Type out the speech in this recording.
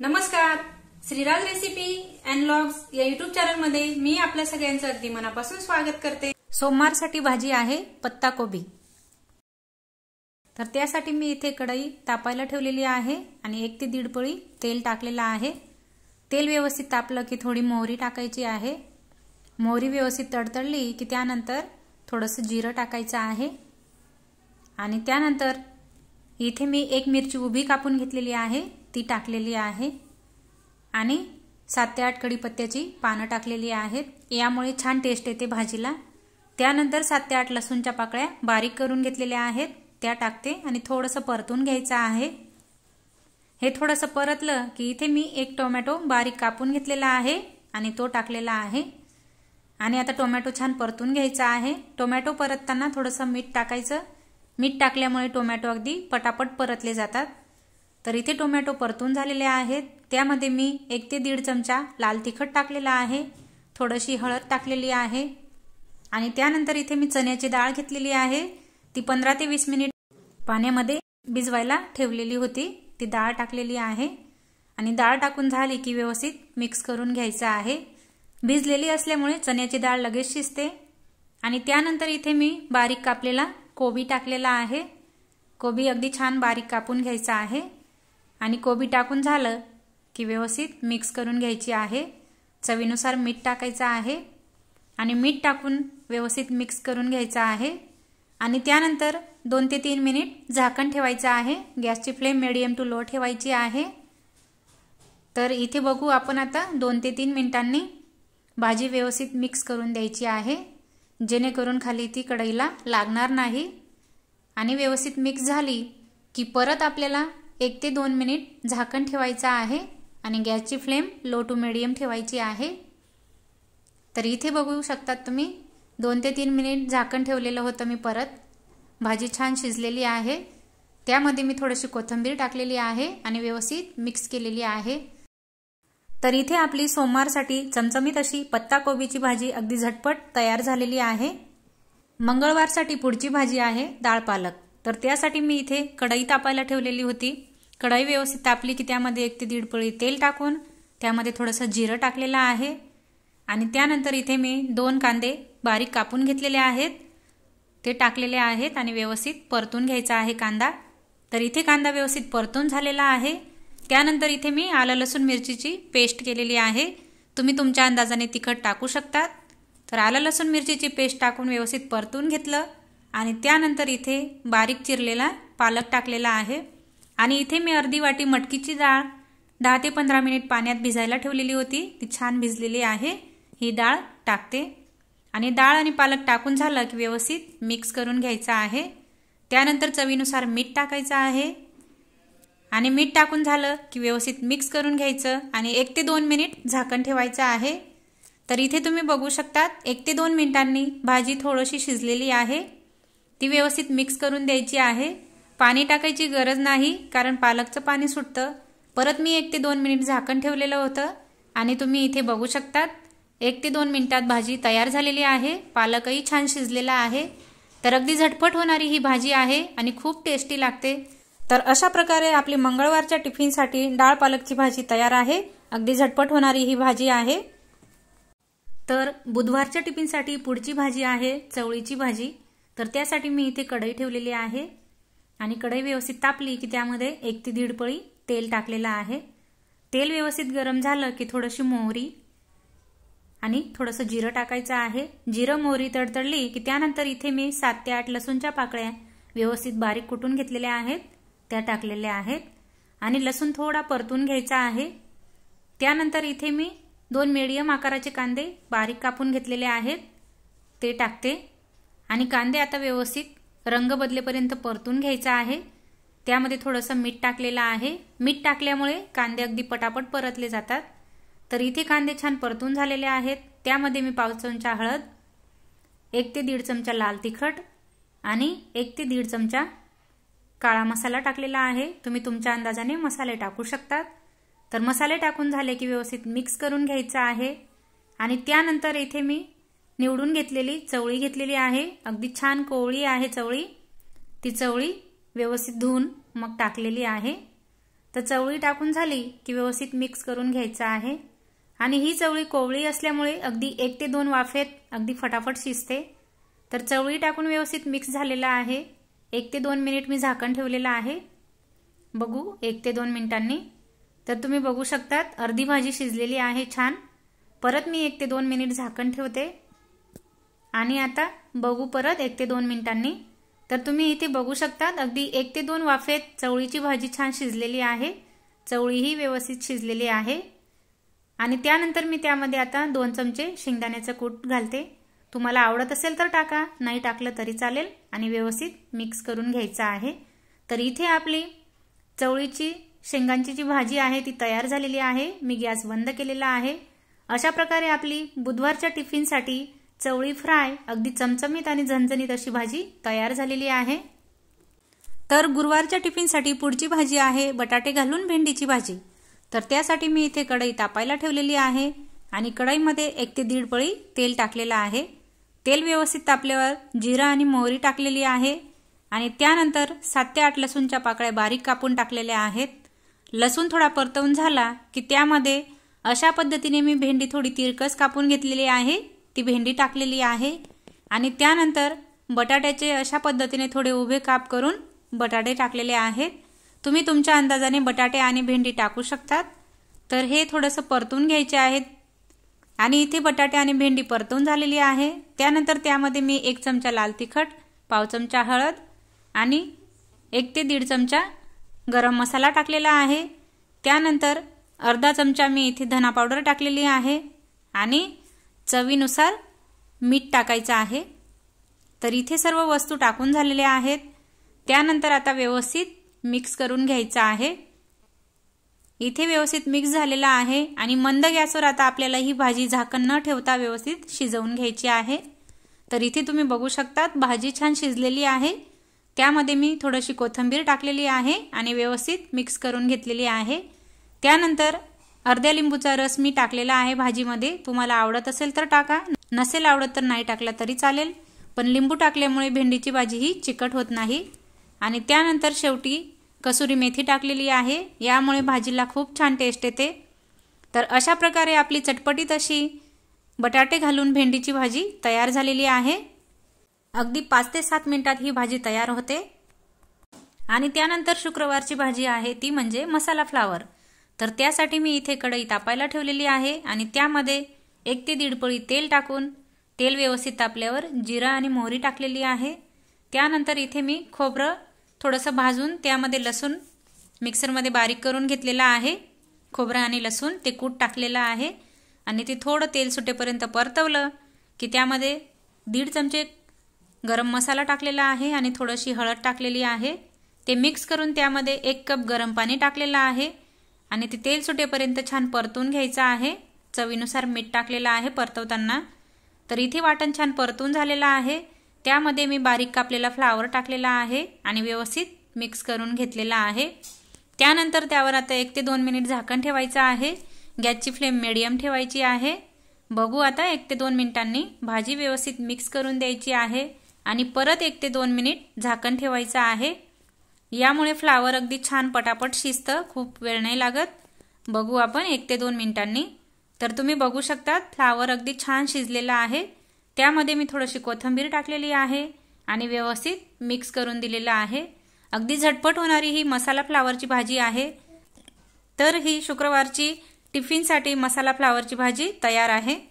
नमस्कार Shriraj recipe and logs या YouTube channel मध्ये मी आपल्या सगळ्यांचं अगदी मनापासून स्वागत करते सोमवारसाठी भाजी आहे पत्ता कोबी तर त्यासाठी मी इथे कढई तापायला ठेवलेली आहे आणि एक ते दीड पळी तेल टाकलेलं आहे तेल व्यवस्थित तापलं की थोडी मोहरी टाकायची आहे मोहरी व्यवस्थित तडतडली की त्यानंतर थोडंसं जिरं टाकायचं आहे आणि त्यानंतर इथे मी एक मिरची उभी कापून घेतलेली आहे ती टाकलेली आहे आणि सात ते आठ कढीपत्त्याची पानं टाकलेली आहेत यामुळे छान टेस्ट येते भाजीला त्यानंतर सात ते आठ लसूणच्या पाकळ्या बारीक करून घेतलेल्या आहेत त्या टाकते आणि थोडंसं परतून घ्यायचं आहे हे थोडंसं परतलं की इथे मी एक टोमॅटो बारीक कापून घेतलेला आहे आणि तो टाकलेला आहे आणि आता टोमॅटो छान परतून घ्यायचा आहे टोमॅटो परतताना थोडंसं मीठ टाकायचं मीठ टाकल्यामुळे टोमॅटो अगदी पटापट परतले जातात तर इथे टोमॅटो परतून झालेले आहेत त्यामध्ये मी एक ते दीड चमचा लाल तिखट टाकलेला आहे थोडीशी हळद टाकलेली आहे आणि त्यानंतर इथे मी चण्याची डाळ घेतलेली आहे ती पंधरा ते वीस मिनिट पाण्यामध्ये भिजवायला ठेवलेली होती ती डाळ टाकलेली आहे आणि डाळ टाकून झाली की व्यवस्थित मिक्स करून घ्यायचं आहे भिजलेली असल्यामुळे चण्याची डाळ लगेच शिजते आणि त्यानंतर इथे मी बारीक कापलेला कोबी टाकलेला आहे कोबी अगदी छान बारीक कापून घ्यायचा आहे आणि कोबी टाकून झालं की व्यवस्थित मिक्स करून घ्यायची आहे चवीनुसार मीठ टाकायचं आहे आणि मीठ टाकून व्यवस्थित मिक्स करून घ्यायचं आहे आणि त्यानंतर दोन ते तीन मिनिट झाकण ठेवायचं आहे गॅसची फ्लेम मिडियम टू लो ठेवायची आहे तर इथे बघू आपण आता दोन ते तीन मिनिटांनी भाजी व्यवस्थित मिक्स करून द्यायची आहे जेणेकरून खाली ती कढईला लागणार नाही आणि व्यवस्थित मिक्स झाली की परत आपल्याला एक ते दोन मिनिट झाकण ठेवायचं आहे आणि गॅसची फ्लेम लो टू मिडियम ठेवायची आहे तर इथे बघू शकतात तुम्ही दोन ते तीन मिनिट झाकण ठेवलेलं होतं मी परत भाजी छान शिजलेली आहे त्यामध्ये मी थोडीशी कोथिंबीर टाकलेली आहे आणि व्यवस्थित मिक्स केलेली आहे तर इथे आपली सोमवारसाठी चमचमीत अशी पत्ता कोबीची भाजी अगदी झटपट तयार झालेली आहे मंगळवारसाठी पुढची भाजी आहे डाळ पालक तर त्यासाठी मी इथे कढई तापायला ठेवलेली होती कढई व्यवस्थित तापली की त्यामध्ये एक ते दीड पळी तेल टाकून त्यामध्ये थोडंसं जिरं टाकलेलं आहे आणि त्यानंतर इथे मी दोन कांदे बारीक कापून घेतलेले आहेत ते टाकलेले आहेत आणि व्यवस्थित परतून घ्यायचा आहे कांदा तर इथे कांदा व्यवस्थित परतून झालेला आहे त्यानंतर इथे मी आलं लसूण मिरचीची पेस्ट केलेली आहे तुम्ही तुमच्या अंदाजाने तिखट टाकू शकतात तर आलं लसूण मिरचीची पेस्ट टाकून व्यवस्थित परतून घेतलं आणि त्यानंतर इथे बारीक चिरलेला पालक टाकलेला आहे आणि इथे मी अर्धी वाटी मटकीची डाळ दहा ते पंधरा मिनिट पाण्यात भिजायला ठेवलेली होती ती छान भिजलेली आहे ही डाळ टाकते आणि डाळ आणि पालक टाकून झालं की व्यवस्थित मिक्स करून घ्यायचं आहे त्यानंतर चवीनुसार मीठ टाकायचं आहे आणि मीठ टाकून झालं की व्यवस्थित मिक्स करून घ्यायचं आणि एक ते दोन मिनिट झाकण ठेवायचं आहे तर इथे तुम्ही बघू शकतात एक ते दोन मिनिटांनी भाजी थोडीशी शिजलेली आहे ती व्यवस्थित मिक्स करून द्यायची आहे पाणी टाकायची गरज नाही कारण पालकचं पाणी सुटतं परत मी एक ते दोन मिनिट झाकण ठेवलेलं होतं आणि तुम्ही इथे बघू शकतात एक ते दोन मिनिटात भाजी तयार झालेली आहे पालकही छान शिजलेला आहे तर अगदी झटपट होणारी ही भाजी आहे आणि खूप टेस्टी लागते तर अशा प्रकारे आपली मंगळवारच्या टिफिनसाठी डाळ पालकची भाजी तयार आहे अगदी झटपट होणारी ही भाजी आहे तर बुधवारच्या टिफिनसाठी पुढची भाजी आहे चवळीची भाजी तर त्यासाठी मी इथे कढई ठेवलेली आहे आणि कढई व्यवस्थित तापली की त्यामध्ये एक ते दीड पळी तेल टाकलेलं आहे तेल व्यवस्थित गरम झालं की थोडीशी मोहरी आणि थोडंसं जिरं टाकायचं आहे जिरं मोहरी तडतडली की त्यानंतर इथे मी सात ते आठ लसूणच्या पाकळ्या व्यवस्थित बारीक कुटून घेतलेल्या आहेत त्या टाकलेल्या आहेत आणि लसूण थोडा परतून घ्यायचा आहे त्यानंतर इथे मी दोन मीडियम आकाराचे कांदे बारीक कापून घेतलेले आहेत ते टाकते आणि कांदे आता व्यवस्थित रंग बदलेपर्यंत परतून घ्यायचा आहे त्यामध्ये थोडंसं मीठ टाकलेलं आहे मीठ टाकल्यामुळे कांदे अगदी पटापट परतले जातात तर इथे कांदे छान परतून झालेले आहेत त्यामध्ये मी पाव चमचा हळद एक ते दीड चमचा लाल तिखट आणि एक ते दीड चमचा काळा मसाला टाकलेला आहे तुम्ही तुमच्या अंदाजाने मसाले टाकू शकतात तर मसाले टाकून झाले की व्यवस्थित मिक्स करून घ्यायचं आहे आणि त्यानंतर इथे मी निवडून घेतलेली चवळी घेतलेली आहे अगदी छान कोवळी आहे चवळी ती चवळी व्यवस्थित धुवून मग टाकलेली आहे तर चवळी टाकून झाली की व्यवस्थित मिक्स करून घ्यायचं आहे आणि ही चवळी कोवळी असल्यामुळे अगदी एक ते दोन वाफेत अगदी फटाफट शिजते तर चवळी टाकून व्यवस्थित मिक्स झालेला आहे एक ते दोन मिनिट मी झाकण ठेवलेलं आहे बघू एक ते दोन मिनिटांनी तर तुम्ही बघू शकतात अर्धी भाजी शिजलेली आहे छान परत मी एक ते दोन मिनिट झाकण ठेवते आणि आता बघू परत एक ते दोन मिनिटांनी तर तुम्ही इथे बघू शकतात अगदी एक ते दोन वाफेत चवळीची भाजी छान शिजलेली आहे चवळीही व्यवस्थित शिजलेली आहे आणि त्यानंतर मी त्यामध्ये आता दोन चमचे शेंगदाण्याचं कूट घालते तुम्हाला आवडत असेल तर टाका नाही टाकलं तरी चालेल आणि व्यवस्थित मिक्स करून घ्यायचं आहे तर इथे आपली चवळीची शेंगांची जी भाजी आहे ती तयार झालेली आहे मी गॅस बंद केलेला आहे अशा प्रकारे आपली बुधवारच्या टिफिनसाठी चवळी फ्राय अगदी चमचमीत आणि झणझणीत अशी भाजी तयार झालेली आहे तर गुरुवारच्या टिफिनसाठी पुढची भाजी आहे बटाटे घालून भेंडीची भाजी तर त्यासाठी मी इथे कढई तापायला ठेवलेली आहे आणि कढईमध्ये एक ते दीड पळी तेल टाकलेलं आहे तेल व्यवस्थित तापल्यावर जिरा आणि मोहरी टाकलेली आहे आणि त्यानंतर सात ते आठ लसूणच्या पाकळ्या बारीक कापून टाकलेल्या आहेत लसूण थोडा परतवून झाला की त्यामध्ये अशा पद्धतीने मी भेंडी थोडी तिरकस कापून घेतलेली आहे ती भेंडी टाकलेली आहे आणि त्यानंतर बटाट्याचे अशा पद्धतीने थोडे उभे काप करून बटाटे टाकलेले आहेत तुम्ही तुमच्या अंदाजाने बटाटे आणि भेंडी टाकू शकतात तर हे थोडंसं परतून घ्यायचे आहेत आणि इथे बटाटे आणि भेंडी परतून झालेली आहे त्यानंतर त्यामध्ये मी एक चमचा लाल तिखट पाव चमचा हळद आणि एक ते दीड चमचा गरम मसाला टाकलेला आहे त्यानंतर अर्धा चमचा मी इथे धना पावडर टाकलेली आहे आणि चवीनुसार मीठ टाकायचं आहे तर इथे सर्व वस्तू टाकून झालेल्या आहेत त्यानंतर आता व्यवस्थित मिक्स करून घ्यायचं आहे इथे व्यवस्थित मिक्स झालेला आहे आणि मंद गॅसवर आता आपल्याला ही भाजी झाकण न ठेवता व्यवस्थित शिजवून घ्यायची आहे तर इथे तुम्ही बघू शकतात भाजी छान शिजलेली आहे त्यामध्ये मी थोडीशी कोथिंबीर टाकलेली आहे आणि व्यवस्थित मिक्स करून घेतलेली आहे त्यानंतर अर्ध्या लिंबूचा रस मी टाकलेला आहे भाजीमध्ये तुम्हाला आवडत असेल तर टाका नसेल आवडत तर नाही टाकला तरी चालेल पण लिंबू टाकल्यामुळे भेंडीची भाजी ही चिकट होत नाही आणि त्यानंतर शेवटी कसुरी मेथी टाकलेली आहे यामुळे भाजीला खूप छान टेस्ट येते तर अशा प्रकारे आपली चटपटीत अशी बटाटे घालून भेंडीची भाजी तयार झालेली आहे अगदी पाच ते सात मिनिटात ही भाजी तयार होते आणि त्यानंतर शुक्रवारची भाजी आहे ती म्हणजे मसाला फ्लावर तर त्यासाठी मी इथे कढई तापायला ठेवलेली आहे आणि त्यामध्ये एक ते दीड पळी तेल टाकून तेल व्यवस्थित तापल्यावर जिरा आणि मोहरी टाकलेली आहे त्यानंतर इथे मी खोबरं थोडंसं भाजून त्यामध्ये लसूण मिक्सरमध्ये बारीक करून घेतलेला आहे खोबरं आणि लसूण ते कूट टाकलेलं आहे आणि ते थोडं तेल सुटेपर्यंत परतवलं की त्यामध्ये दीड चमचे गरम मसाला टाकलेला आहे आणि थोडीशी हळद टाकलेली आहे ते मिक्स करून त्यामध्ये एक कप गरम पाणी टाकलेलं आहे आणि ते तेल सुटेपर्यंत छान परतून घ्यायचं आहे चवीनुसार मीठ टाकलेलं आहे परतवताना तर इथे वाटण छान परतून झालेलं आहे त्यामध्ये मी बारीक कापलेला फ्लावर टाकलेला आहे आणि व्यवस्थित मिक्स करून घेतलेला आहे त्यानंतर त्यावर आता एक ते दोन मिनिट झाकण ठेवायचं आहे गॅसची फ्लेम मिडियम ठेवायची आहे बघू आता एक ते दोन मिनिटांनी भाजी व्यवस्थित मिक्स करून द्यायची आहे आणि परत एक ते दोन मिनिट झाकण ठेवायचं आहे यामुळे फ्लावर अगदी छान पटापट शिजतं खूप वेळ नाही लागत बघू आपण एक ते दोन मिनिटांनी तर तुम्ही बघू शकता फ्लावर अगदी छान शिजलेला आहे त्यामध्ये मी थोडीशी कोथंबीर टाकलेली आहे आणि व्यवस्थित मिक्स करून दिलेलं आहे अगदी झटपट होणारी ही मसाला फ्लावरची भाजी आहे तर ही शुक्रवारची टिफिनसाठी मसाला फ्लावरची भाजी तयार आहे